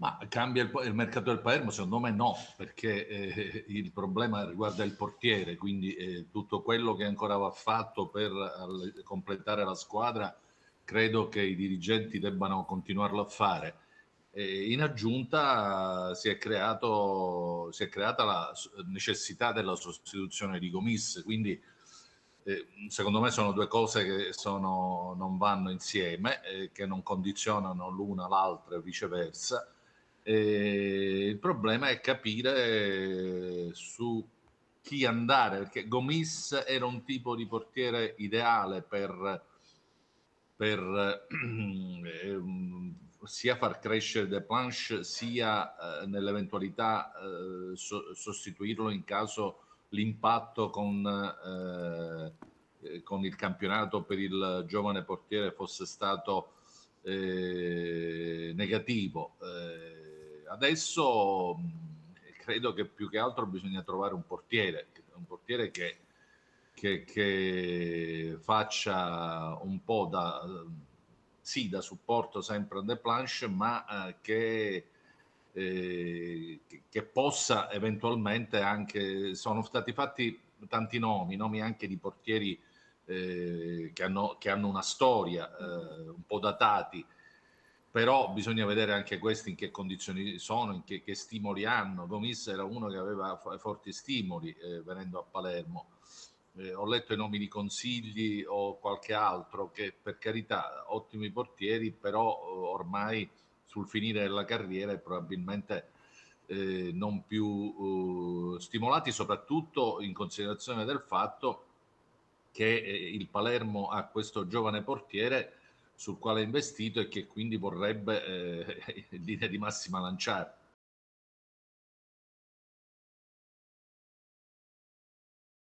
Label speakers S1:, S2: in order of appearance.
S1: Ma cambia il, il, mercato del Palermo? Secondo me no, perché eh, il problema riguarda il portiere, quindi eh, tutto quello che ancora va fatto per al, completare la squadra, credo che i dirigenti debbano continuarlo a fare. E in aggiunta eh, si è, creato, si è, creata la necessità della sostituzione di Gomis, quindi eh, secondo me sono due cose che sono, non vanno insieme, eh, che non condizionano l'una l'altra e viceversa eh, il problema è capire su chi andare, perché Gomis era un tipo di portiere ideale per, per eh, ehm, sia far crescere De Planche sia eh, nell'eventualità eh, so- sostituirlo in caso l'impatto con, eh, eh, con il campionato per il giovane portiere fosse stato negativo adesso credo che più che altro bisogna trovare un portiere, un portiere che, che, che faccia un po' da, sì, da supporto sempre a De Planche, ma eh, che, eh, che, possa eventualmente anche, sono stati fatti tanti nomi, nomi anche di portieri eh, che, hanno, che, hanno, una storia, eh, un po' datati però bisogna vedere anche questi in che condizioni sono, in che, che stimoli hanno. Gomis era uno che aveva forti stimoli eh, venendo a Palermo. Eh, ho letto i nomi di consigli o qualche altro che per carità ottimi portieri, però eh, ormai sul finire della carriera probabilmente eh, non più eh, stimolati, soprattutto in considerazione del fatto che eh, il Palermo ha questo giovane portiere sul quale ha investito e che quindi vorrebbe eh, in linea di massima lanciare.